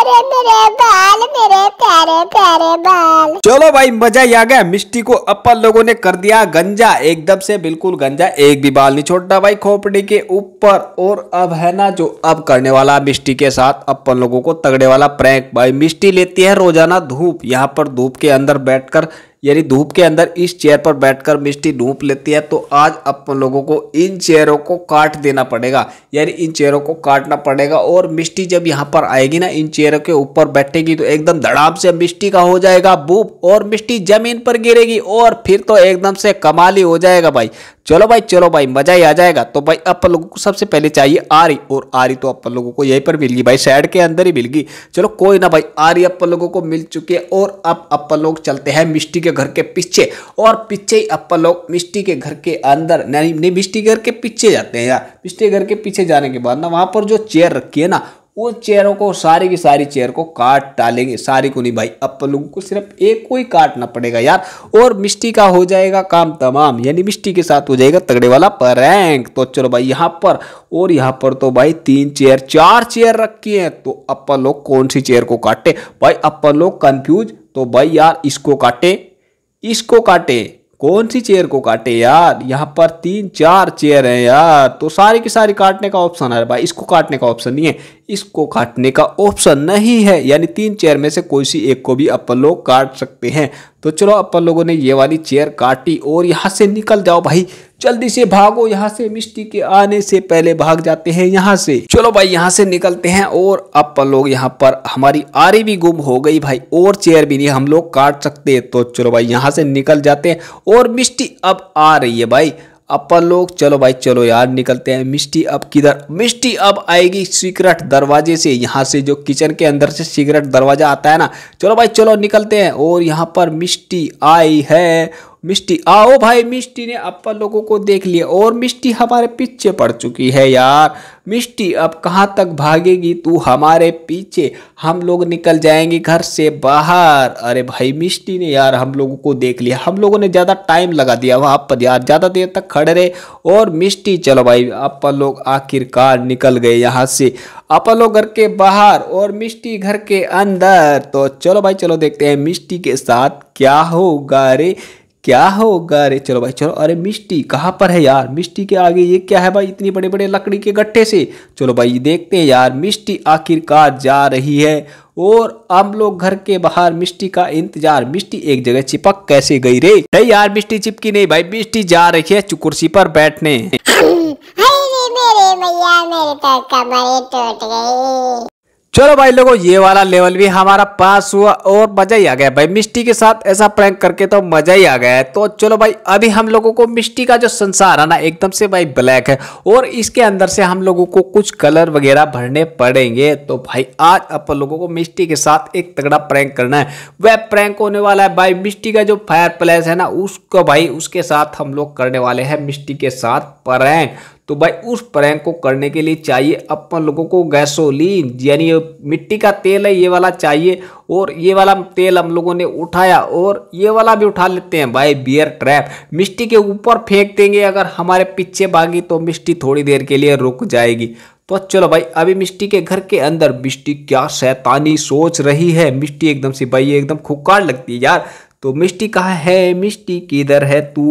अरे मेरे बाल मेरे प्यारे प्यारे बाल चलो भाई मजा ही आ गया मिष्टी को अपन लोगों ने कर दिया गंजा एकदम से बिल्कुल गंजा एक भी बाल नहीं छोड़ता भाई खोपड़ी के ऊपर और अब है ना जो अब करने वाला मिष्टी के साथ अपन लोगों को तगड़े वाला प्रैंक भाई मिष्टी लेती है रोजाना धूप यहाँ पर धूप के अंदर बैठकर यानी धूप के अंदर इस चेयर पर बैठकर मिष्टी धूप लेती है तो आज आप लोगों को इन चेयरों को काट देना पड़ेगा यानी इन चेयरों को काटना पड़ेगा और मिष्टी जब यहाँ पर आएगी ना इन चेयरों के ऊपर बैठेगी तो एकदम धड़ाम से मिष्टी का हो जाएगा बूप और मिष्टी जमीन पर गिरेगी और फिर तो एकदम से कमाल ही हो जाएगा भाई चलो भाई चलो भाई मजा ही आ जाएगा तो भाई अपन लोगों को सबसे पहले चाहिए आरी और आरी तो अपन लोगों को यहीं पर मिल गई भाई साइड के अंदर ही मिल गई चलो कोई ना भाई आरी अपन लोगों को मिल चुकी है और अब अपन लोग चलते हैं मिष्टी के घर के पीछे और पीछे ही अपन लोग मिष्टी के घर के अंदर नहीं नहीं मिष्टी घर के पीछे जाते हैं यार मिष्टी घर के पीछे जाने के बाद ना वहाँ पर जो चेयर रखी है ना उन चेयरों को सारी की सारी चेयर को काट डालेंगे सारी को नहीं भाई अपन लोगों को सिर्फ एक को ही काटना पड़ेगा यार और मिष्टी का हो जाएगा काम तमाम यानी मिष्टी के साथ हो जाएगा तगड़े वाला प्रैंक तो चलो भाई यहाँ पर और यहाँ पर तो भाई तीन चेयर चार चेयर रखी हैं तो अपन लोग कौन सी चेयर को काटे भाई अपन लोग कन्फ्यूज तो भाई यार इसको काटें इसको काटे कौन सी चेयर को काटे यार यहाँ पर तीन चार चेयर हैं यार तो सारी की सारी काटने का ऑप्शन है भाई इसको काटने का ऑप्शन नहीं है इसको काटने का ऑप्शन नहीं है यानी तीन चेयर में से कोई सी एक को भी अपन लोग काट सकते हैं तो चलो अपन लोगों ने ये वाली चेयर काटी और यहाँ से निकल जाओ भाई जल्दी से भागो यहाँ से मिस्टी के आने से पहले भाग जाते हैं यहाँ से चलो भाई यहाँ से निकलते हैं और अपन लोग यहाँ पर हमारी आरी भी गुम हो गई भाई और चेयर भी नहीं हम लोग काट सकते तो चलो भाई यहाँ से निकल जाते हैं और मिस्टी अब आ रही है भाई अपन लोग चलो भाई चलो यार निकलते हैं मिस्टी अब किधर मिष्टी अब आएगी सीक्रेट दरवाजे से यहाँ से जो किचन के अंदर से सीक्रेट दरवाजा आता है ना चलो भाई चलो निकलते हैं और यहाँ पर मिस्टी आई है मिष्टी आओ भाई मिष्टी ने अपन लोगों को देख लिया और मिष्टी हमारे पीछे पड़ चुकी है यार मिष्टी अब कहाँ तक भागेगी तू हमारे पीछे हम लोग निकल जाएंगे घर से बाहर अरे भाई मिष्टी ने यार हम लोगों को देख लिया हम लोगों ने ज़्यादा टाइम लगा दिया वहाँ पर यार ज़्यादा देर तक खड़े रहे और मिष्टी चलो भाई अपन लोग आखिरकार निकल गए यहाँ से अपन लोग घर के बाहर और मिष्टी घर के अंदर तो चलो भाई चलो देखते हैं मिष्टी के साथ क्या होगा अरे क्या होगा अरे चलो भाई चलो अरे मिष्टी कहाँ पर है यार मिष्टी के आगे ये क्या है भाई इतनी बड़े बड़े लकड़ी के गट्ठे से चलो भाई देखते हैं यार मिष्टी आखिरकार जा रही है और हम लोग घर के बाहर मिष्टी का इंतजार मिष्टी एक जगह चिपक कैसे गई रे नहीं यार मिष्टी चिपकी नहीं भाई मिष्टी जा रही है कुर्सी पर बैठने <laughs> मेरे मेरे तो चलो भाई लोगों ये वाला लेवल भी हमारा पास हुआ और मजा ही आ गया भाई मिस्टी के साथ ऐसा प्रैंक करके तो मजा ही आ गया है तो चलो भाई अभी हम लोगों को मिस्टी का जो संसार है ना एकदम से भाई ब्लैक है और इसके अंदर से हम लोगों को कुछ कलर वगैरह भरने पड़ेंगे तो भाई आज अपन लोगों को मिस्टी के साथ एक तगड़ा प्रैंक करना है वह प्रैंक होने वाला है भाई मिस्टी का जो फायर प्लेस है ना उसको भाई उसके साथ हम लोग करने वाले हैं मिस्टी के साथ प्रैंक तो भाई उस प्रैंक को करने के लिए चाहिए अपन लोगों को गैसोलीन यानी मिट्टी का तेल है ये वाला चाहिए और ये वाला तेल हम लोगों ने उठाया और ये वाला भी उठा लेते हैं भाई बियर ट्रैप मिट्टी के ऊपर फेंक देंगे अगर हमारे पीछे भागी तो मिट्टी थोड़ी देर के लिए रुक जाएगी तो चलो भाई अभी मिष्टी के घर के अंदर मिष्टी क्या शैतानी सोच रही है मिट्टी एकदम से भाई एकदम खुकार लगती है यार तो मिष्टी कहाँ है मिष्टी किधर है तू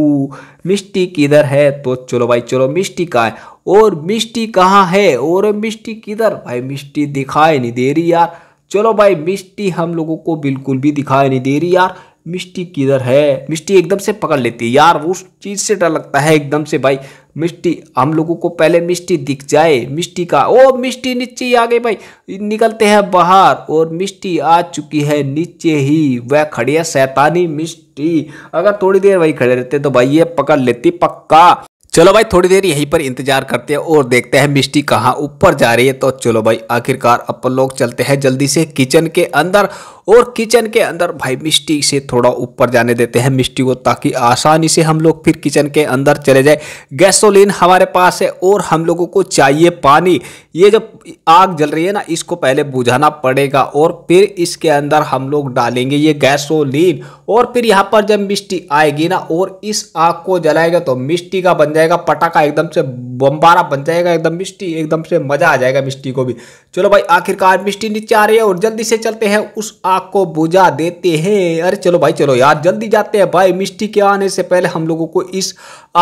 मिष्टी किधर है तो चलो भाई चलो मिष्टी कहा है और मिष्टी कहाँ है और मिष्टी किधर भाई मिष्टी दिखाई नहीं दे रही यार चलो भाई मिष्टी हम लोगों को बिल्कुल भी दिखाई नहीं दे रही यार मिष्टी किधर है मिष्टी एकदम से पकड़ लेती है यार उस चीज़ से डर लगता है एकदम से भाई मिष्टी हम लोगों को पहले मिष्टी दिख जाए मिष्टी का ओ मिष्टी नीचे आ गई भाई निकलते हैं बाहर और मिष्टी आ चुकी है नीचे ही वह खड़ी है सैतानी मिष्टी अगर थोड़ी देर वही खड़े रहते तो भाई ये पकड़ लेती पक्का चलो भाई थोड़ी देर यहीं पर इंतजार करते हैं और देखते हैं मिष्टी कहाँ ऊपर जा रही है तो चलो भाई आखिरकार अपन लोग चलते हैं जल्दी से किचन के अंदर और किचन के अंदर भाई मिष्टी से थोड़ा ऊपर जाने देते हैं मिष्टी को ताकि आसानी से हम लोग फिर किचन के अंदर चले जाए गैसोलीन हमारे पास है और हम लोगों को चाहिए पानी ये जब आग जल रही है ना इसको पहले बुझाना पड़ेगा और फिर इसके अंदर हम लोग डालेंगे ये गैसोलीन और फिर यहाँ पर जब मिस्टी आएगी ना और इस आग को जलाएगा तो मिष्टी का बन जाएगा पटाखा एकदम से बम्बारा बन जाएगा एकदम मिष्टी एकदम से मज़ा आ जाएगा मिष्टी को भी चलो भाई आखिरकार मिष्टी नीचे आ रही है और जल्दी से चलते हैं उस आग को बुझा देते हैं अरे चलो भाई चलो यार जल्दी जाते हैं भाई मिष्टी के आने से पहले हम लोगों को इस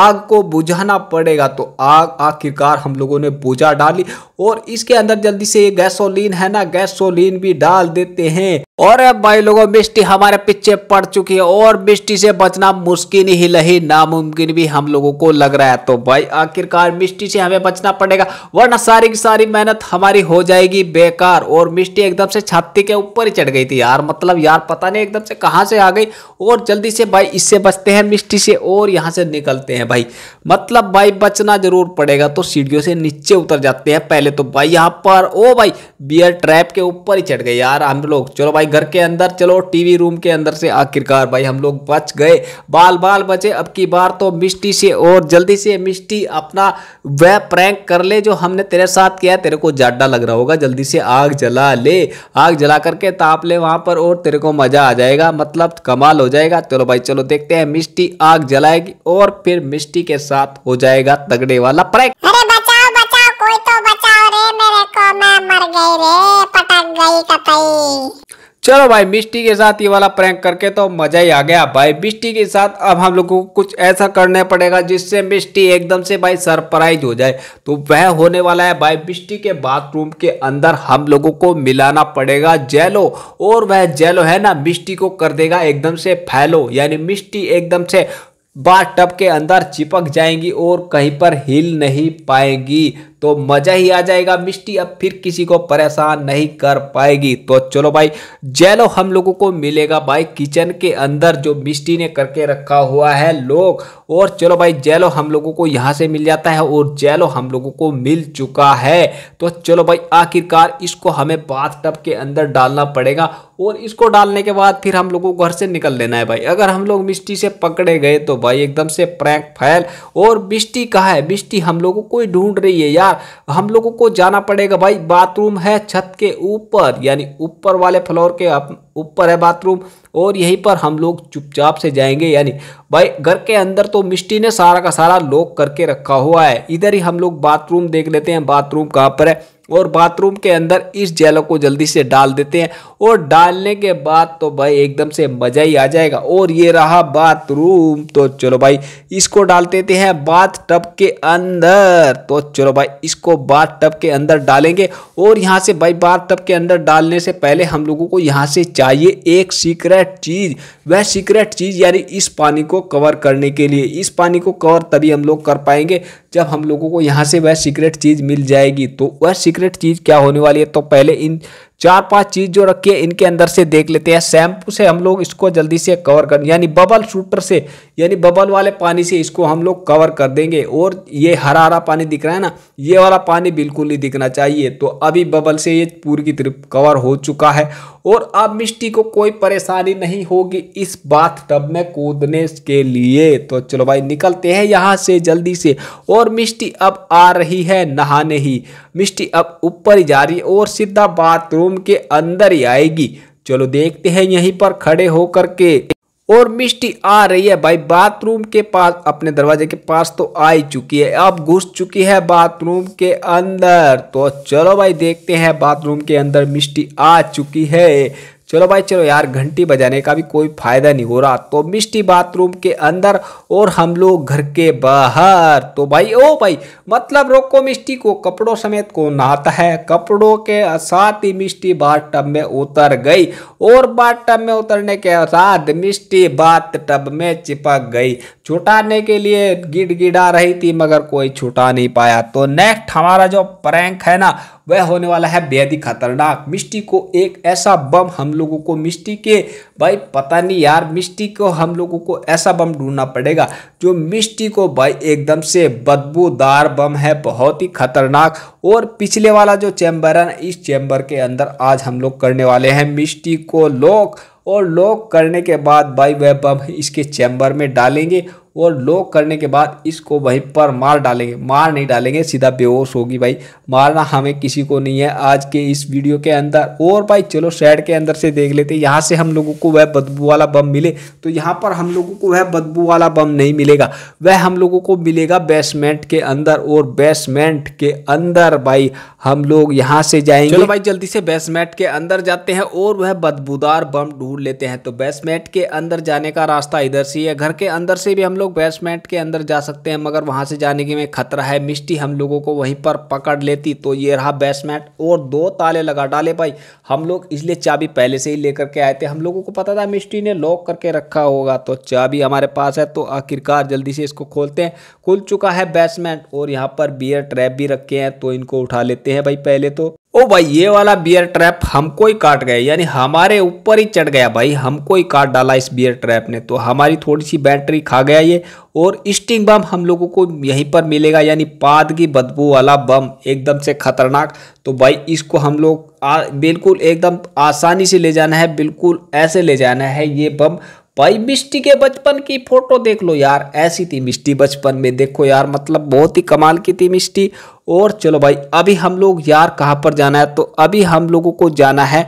आग को बुझाना पड़ेगा तो आग आखिरकार हम लोगों ने बुझा डाली और इसके अंदर जल्दी से ये गैसोलीन है ना गैसोलीन भी डाल देते हैं और अब भाई लोगों मिष्टी हमारे पीछे पड़ चुकी है और मिष्टी से बचना मुश्किल ही नहीं नामुमकिन भी हम लोगों को लग रहा है तो भाई आखिरकार मिष्टी से हमें बचना पड़ेगा वरना सारी की सारी मेहनत हमारी हो जाएगी बेकार और मिष्टी एकदम से छाती के ऊपर ही चढ़ गई थी यार मतलब यार पता नहीं एकदम से कहाँ से आ गई और जल्दी से भाई इससे बचते हैं मिष्टी से और यहाँ से निकलते हैं भाई मतलब भाई बचना जरूर पड़ेगा तो सीढ़ियों से नीचे उतर जाते हैं पहले तो भाई यहाँ पर ओ भाई बियर ट्रैप के ऊपर ही चढ़ गए यार हम लोग चलो भाई घर के अंदर चलो टीवी रूम के अंदर से आखिरकार भाई हम लोग बच गए बाल बाल बचे अब की बार तो मिष्टी से और जल्दी से मिष्टी अपना वह प्रैंक कर ले जो हमने तेरे साथ किया तेरे को जाडा लग रहा होगा जल्दी से आग जला ले आग जला करके ताप ले वहां पर और तेरे को मज़ा आ जाएगा मतलब कमाल हो जाएगा चलो भाई चलो देखते हैं मिष्टी आग जलाएगी और फिर मिष्टी के साथ हो जाएगा तगड़े वाला प्रैंक अरे बचाओ बचाओ कोई तो बचाओ रे मेरे को मैं मर गई रे पटक गई कतई चलो भाई मिस्टी के साथ ये वाला प्रैंक करके तो मजा ही आ गया भाई बिस्टी के साथ अब हम लोगों को कुछ ऐसा करना पड़ेगा जिससे मिस्टी एकदम से भाई सरप्राइज हो जाए तो वह होने वाला है भाई बिस्टी के बाथरूम के अंदर हम लोगों को मिलाना पड़ेगा जेलो और वह जेलो है ना मिस्टी को कर देगा एकदम से फैलो यानी मिस्टी एकदम से बाथ टब के अंदर चिपक जाएंगी और कहीं पर हिल नहीं पाएगी तो मजा ही आ जाएगा मिष्टी अब फिर किसी को परेशान नहीं कर पाएगी तो चलो भाई जेलो हम लोगों को मिलेगा भाई किचन के अंदर जो मिष्टी ने करके रखा हुआ है लोग और चलो भाई जेलो हम लोगों को यहाँ से मिल जाता है और जेलो हम लोगों को मिल चुका है तो चलो भाई आखिरकार इसको हमें बाथ टब के अंदर डालना पड़ेगा और इसको डालने के बाद फिर हम लोगों को घर से निकल लेना है भाई अगर हम लोग मिष्टी से पकड़े गए तो भाई एकदम से प्रैंक फैल और मिष्टी कहा है मिष्टी हम लोगों को ढूंढ रही है यार यार हम लोगों को जाना पड़ेगा भाई बाथरूम है छत के ऊपर यानी ऊपर वाले फ्लोर के ऊपर है बाथरूम और यहीं पर हम लोग चुपचाप से जाएंगे यानी भाई घर के अंदर तो मिस्टी ने सारा का सारा लॉक करके रखा हुआ है इधर ही हम लोग बाथरूम देख लेते हैं बाथरूम कहाँ पर है और बाथरूम के अंदर इस जेलो को जल्दी से डाल देते हैं और डालने के बाद तो भाई एकदम से मज़ा ही आ जाएगा और ये रहा बाथरूम तो चलो भाई इसको डाल देते हैं बाथ टब के अंदर तो चलो भाई इसको बाथ टब के अंदर डालेंगे और यहाँ से भाई बाथ टब के अंदर डालने से पहले हम लोगों को यहाँ से चाहिए एक सीक्रेट चीज़ वह सीक्रेट चीज़ यानी इस पानी को कवर करने के लिए इस पानी को कवर तभी हम लोग कर पाएंगे जब हम लोगों को यहाँ से वह सीक्रेट चीज़ मिल जाएगी तो वह सीक्रेट चीज़ क्या होने वाली है तो पहले इन चार पांच चीज जो रखी है इनके अंदर से देख लेते हैं शैम्पू से हम लोग इसको जल्दी से कवर कर यानी बबल शूटर से यानी बबल वाले पानी से इसको हम लोग कवर कर देंगे और ये हरा हरा पानी दिख रहा है ना ये वाला पानी बिल्कुल नहीं दिखना चाहिए तो अभी बबल से ये पूरी की तरफ कवर हो चुका है और अब मिष्टी को कोई परेशानी नहीं होगी इस बाथ टब में कूदने के लिए तो चलो भाई निकलते हैं यहाँ से जल्दी से और मिष्टी अब आ रही है नहाने ही मिष्टी अब ऊपर ही जा रही है और सीधा बाथरूम रूम के अंदर ही आएगी चलो देखते हैं यहीं पर खड़े होकर के और मिष्टी आ रही है भाई बाथरूम के पास अपने दरवाजे के पास तो आ ही चुकी है अब घुस चुकी है बाथरूम के अंदर तो चलो भाई देखते हैं बाथरूम के अंदर मिष्टी आ चुकी है चलो भाई चलो यार घंटी बजाने का भी कोई फायदा नहीं हो रहा तो मिष्टी बाथरूम के अंदर और हम लोग घर के बाहर तो भाई ओ भाई मतलब रोको मिष्टी को कपड़ों समेत को नहाता है कपड़ों के साथ ही मिष्टी बाथ टब में उतर गई और बाथ टब में उतरने के साथ मिष्टी बाथ टब में चिपक गई छुटाने के लिए गिड़ गिड़ा रही थी मगर कोई छुटा नहीं पाया तो नेक्स्ट हमारा जो प्रैंक है ना वह होने वाला है बेहद ही खतरनाक मिस्टी को एक ऐसा बम हम लोगों को मिस्टी के भाई पता नहीं यार मिस्टी को हम लोगों को ऐसा बम ढूंढना पड़ेगा जो मिष्टी को भाई एकदम से बदबूदार बम है बहुत ही खतरनाक और पिछले वाला जो चैम्बर है इस चैम्बर के अंदर आज हम लोग करने वाले हैं मिस्टी को लोग और लॉक करने के बाद भाई वह बम इसके चैम्बर में डालेंगे और लॉक करने के बाद इसको वहीं पर मार डालेंगे मार नहीं डालेंगे सीधा बेहोश होगी भाई मारना हमें किसी को नहीं है आज के इस वीडियो के अंदर और भाई चलो शेड के अंदर से देख लेते हैं यहाँ से हम लोगों को वह बदबू वाला बम मिले तो यहाँ पर हम लोगों को वह बदबू वाला बम नहीं मिलेगा वह हम लोगों को मिलेगा बेसमेंट के अंदर और बेसमेंट के अंदर भाई हम लोग यहाँ से जाएंगे चलो भाई जल्दी से बेसमेंट के अंदर जाते हैं और वह बदबूदार बम ढूंढ लेते हैं तो बेसमेंट के अंदर जाने का रास्ता इधर से है घर के अंदर से भी हम लोग बेसमेंट के अंदर जा सकते हैं मगर वहाँ से जाने के में खतरा है मिस्टी हम लोगों को वहीं पर पकड़ लेती तो ये रहा बेसमेंट और दो ताले लगा डाले भाई हम लोग इसलिए चाबी पहले से ही लेकर के आए थे हम लोगों को पता था मिस्टी ने लॉक करके रखा होगा तो चाबी हमारे पास है तो आखिरकार जल्दी से इसको खोलते हैं खुल चुका है बेसमेंट और यहाँ पर बियर ट्रैप भी रखे हैं तो इनको उठा लेते हैं भाई पहले तो ओ भाई ये वाला बियर ट्रैप हमको ही काट गया यानी हमारे ऊपर ही चढ़ गया भाई हमको ही काट डाला इस बियर ट्रैप ने तो हमारी थोड़ी सी बैटरी खा गया ये और स्टिंग बम हम लोगों को यहीं पर मिलेगा यानी पाद की बदबू वाला बम एकदम से खतरनाक तो भाई इसको हम लोग बिल्कुल एकदम आसानी से ले जाना है बिल्कुल ऐसे ले जाना है ये बम भाई मिष्टी के बचपन की फोटो देख लो यार ऐसी थी मिष्टी बचपन में देखो यार मतलब बहुत ही कमाल की थी मिष्टी और चलो भाई अभी हम लोग यार कहाँ पर जाना है तो अभी हम लोगों को जाना है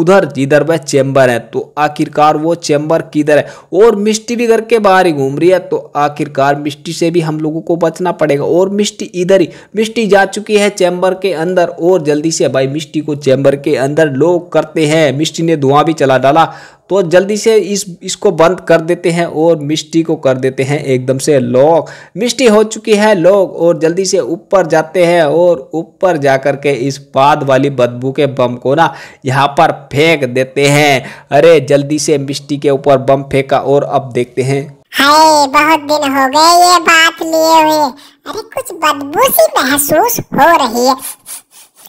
उधर जिधर वह चैम्बर है तो आखिरकार वो चैम्बर किधर है और मिष्टी भी घर के बाहर ही घूम रही है तो आखिरकार मिष्टी से भी हम लोगों को बचना पड़ेगा और मिष्टी इधर ही मिष्टी जा चुकी है चैम्बर के अंदर और जल्दी से भाई मिष्टी को चैम्बर के अंदर लोग करते हैं मिष्टी ने धुआं भी चला डाला तो जल्दी से इस इसको बंद कर देते हैं और मिस्टी को कर देते हैं एकदम से लॉक मिस्टी हो चुकी है लॉक और जल्दी से ऊपर जाते हैं और ऊपर जा कर के इस बाद वाली बदबू के बम को ना यहाँ पर फेंक देते हैं अरे जल्दी से मिस्टी के ऊपर बम फेंका और अब देखते हैं हाय बहुत दिन हो गए ये बात लिए हुए अरे कुछ बदबू सी महसूस हो रही है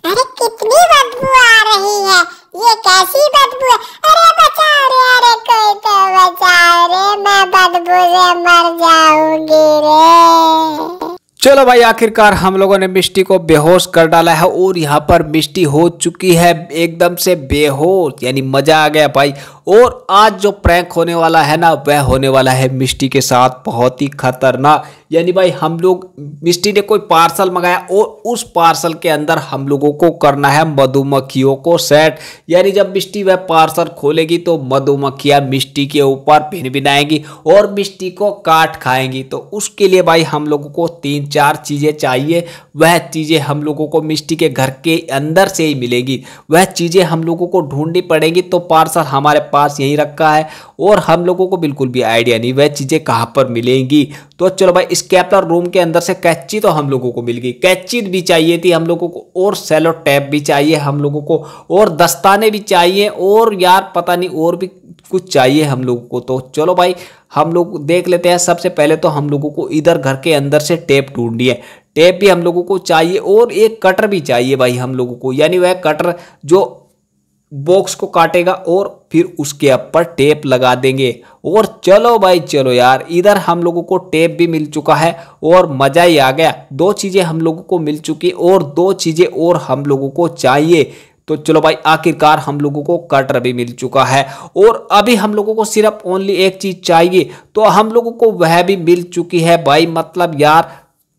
अरे कितनी बदबू आ रही है ये कैसी बदबू है अरे बचाओ रे अरे कोई तो बचाओ रे मैं बदबू से मर जाऊंगी रे चलो भाई आखिरकार हम लोगों ने मिष्टी को बेहोश कर डाला है और यहाँ पर मिष्टी हो चुकी है एकदम से बेहोश यानी मजा आ गया भाई और आज जो प्रैंक होने वाला है ना वह होने वाला है मिष्टी के साथ बहुत ही खतरनाक यानी भाई हम लोग मिष्टी ने कोई पार्सल मंगाया और उस पार्सल के अंदर हम लोगों को करना है मधुमक्खियों को सेट यानी जब मिष्टी वह पार्सल खोलेगी तो मधुमक्खियाँ मिष्टी के ऊपर भिन भिनाएंगी और मिस्टी को काट खाएंगी तो उसके लिए भाई हम लोगों को तीन चार चीज़ें चाहिए वह चीज़ें हम लोगों को मिष्टी के घर के अंदर से ही मिलेगी वह चीज़ें हम लोगों को ढूंढनी पड़ेंगी तो पार्सल हमारे पास यहीं रखा है और हम लोगों को बिल्कुल भी आइडिया नहीं वह चीज़ें कहाँ पर मिलेंगी तो चलो भाई इस कैप्लर रूम के अंदर से कैची तो हम लोगों को मिल गई कैची भी चाहिए थी हम लोगों को और सेलो टैप भी चाहिए हम लोगों को और दस्ताने भी चाहिए और यार पता नहीं और भी कुछ चाहिए हम लोगों को तो चलो भाई हम लोग देख लेते हैं सबसे पहले तो हम लोगों को इधर घर के अंदर से टेप ढूंढी है टेप भी हम लोगों को चाहिए और एक कटर भी चाहिए भाई हम लोगों को यानी वह कटर जो बॉक्स को काटेगा और फिर उसके ऊपर टेप लगा देंगे और चलो भाई चलो यार इधर हम लोगों को टेप भी मिल चुका है और मज़ा ही आ गया दो चीज़ें हम लोगों को मिल चुकी और दो चीज़ें और हम लोगों को चाहिए तो चलो भाई आखिरकार हम लोगों को कटर भी मिल चुका है और अभी हम लोगों को सिर्फ ओनली एक चीज़ चाहिए तो हम लोगों को वह भी मिल चुकी है भाई मतलब यार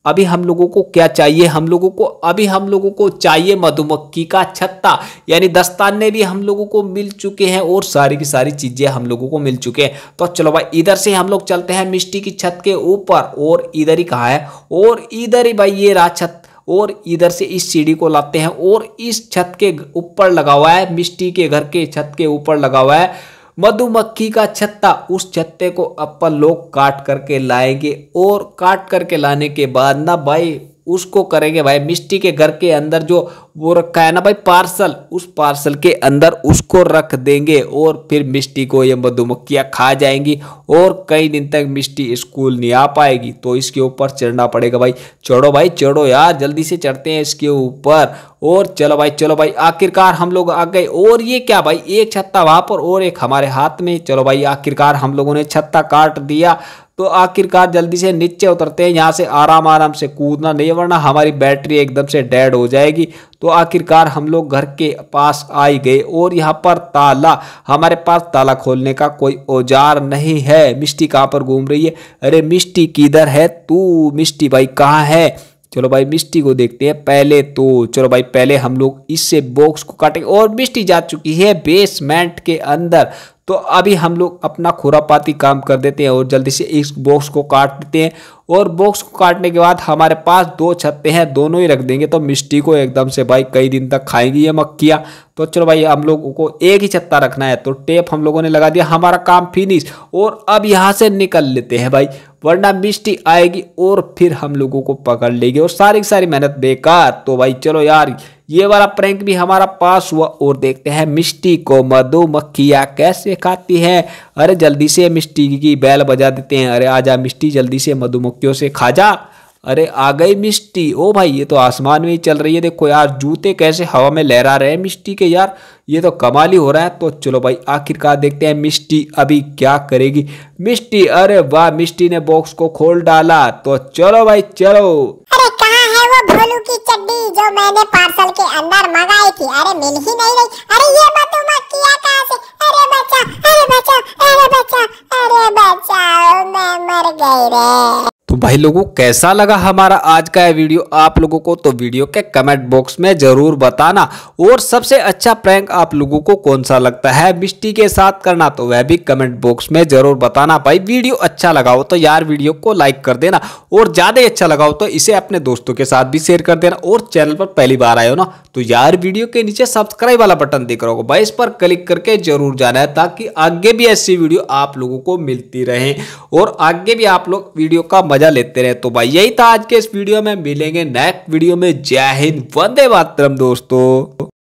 अभी हम लोगों को क्या चाहिए हम लोगों को अभी हम लोगों को चाहिए मधुमक्खी का छत्ता यानी दस्ताने भी हम लोगों को मिल चुके हैं और सारी की सारी चीज़ें हम लोगों को मिल चुके हैं तो चलो भाई इधर से हम लोग चलते हैं मिष्टी की छत के ऊपर और इधर ही कहा है और इधर ही भाई ये रहा छत और इधर से इस सीढ़ी को लाते हैं और इस छत के ऊपर लगा हुआ है मिष्टी के घर के छत के ऊपर लगा हुआ है मधुमक्खी का छत्ता उस छत्ते को अपन लोग काट करके लाएंगे और काट करके लाने के बाद ना भाई उसको करेंगे भाई मिष्टी के घर के अंदर जो वो रखा है ना भाई पार्सल उस पार्सल के अंदर उसको रख देंगे और फिर मिष्टी को ये मधुमक्खियाँ खा जाएंगी और कई दिन तक मिष्टी स्कूल नहीं आ पाएगी तो इसके ऊपर चढ़ना पड़ेगा भाई चढ़ो भाई चढ़ो यार जल्दी से चढ़ते हैं इसके ऊपर और चलो भाई चलो भाई आखिरकार हम लोग आ गए और ये क्या भाई एक छत्ता वहाँ पर और एक हमारे हाथ में चलो भाई आखिरकार हम लोगों ने छत्ता काट दिया तो आखिरकार जल्दी से नीचे उतरते हैं यहाँ से आराम आराम से कूदना नहीं वरना हमारी बैटरी एकदम से डेड हो जाएगी तो आखिरकार हम लोग घर के पास आई गए और यहाँ पर ताला हमारे पास ताला खोलने का कोई औजार नहीं है मिष्टी कहाँ पर घूम रही है अरे मिष्टी किधर है तू मिष्टी भाई कहाँ है चलो भाई मिष्टी को देखते हैं पहले तो चलो भाई पहले हम लोग इससे बॉक्स को काटेंगे और मिष्टी जा चुकी है बेसमेंट के अंदर तो अभी हम लोग अपना खुरापाती काम कर देते हैं और जल्दी से इस बॉक्स को काट देते हैं और बॉक्स को काटने के बाद हमारे पास दो छत्ते हैं दोनों ही रख देंगे तो मिस्टी को एकदम से भाई कई दिन तक खाएंगी ये मक्खियाँ तो चलो भाई हम लोगों को एक ही छत्ता रखना है तो टेप हम लोगों ने लगा दिया हमारा काम फिनिश और अब यहाँ से निकल लेते हैं भाई वरना मिस्टी आएगी और फिर हम लोगों को पकड़ लेगी और सारी की सारी मेहनत बेकार तो भाई चलो यार ये वाला प्रैंक भी हमारा पास हुआ और देखते हैं मिष्टी को मधुमक्खियाँ कैसे खाती हैं अरे जल्दी से मिष्टी की बैल बजा देते हैं अरे आजा मिष्टी जल्दी से मधुमक्खियों से खा जा अरे आ गई मिष्टी ओ भाई ये तो आसमान में ही चल रही है देखो यार जूते कैसे हवा में लहरा रहे हैं मिष्टी के यार ये तो कमाल ही हो रहा है तो चलो भाई आखिरकार देखते हैं मिष्टी अभी क्या करेगी मिष्टी अरे वाह मिष्टी ने बॉक्स को खोल डाला तो चलो भाई चलो मैंने पार्सल के अंदर मंगाई थी अरे मिल ही नहीं रही अरे ये मधुमक्खी किया कहां से अरे बचा अरे बचा अरे बचा अरे बच्चा मैं मर गई रे तो भाई लोगों कैसा लगा हमारा आज का वीडियो आप लोगों को तो वीडियो के कमेंट बॉक्स में ज़रूर बताना और सबसे अच्छा प्रैंक आप लोगों को कौन सा लगता है मिस्टी के साथ करना तो वह भी कमेंट बॉक्स में ज़रूर बताना भाई वीडियो अच्छा लगा हो तो यार वीडियो को लाइक कर देना और ज़्यादा अच्छा लगा हो तो इसे अपने दोस्तों के साथ भी शेयर कर देना और चैनल पर पहली बार आए हो ना तो यार वीडियो के नीचे सब्सक्राइब वाला बटन दिख रहा होगा भाई इस पर क्लिक करके जरूर जाना है ताकि आगे भी ऐसी वीडियो आप लोगों को मिलती रहे और आगे भी आप लोग वीडियो का मजा लेते रहे तो भाई यही था आज के इस वीडियो में मिलेंगे नेक्स्ट वीडियो में जय हिंद वंदे मातरम दोस्तों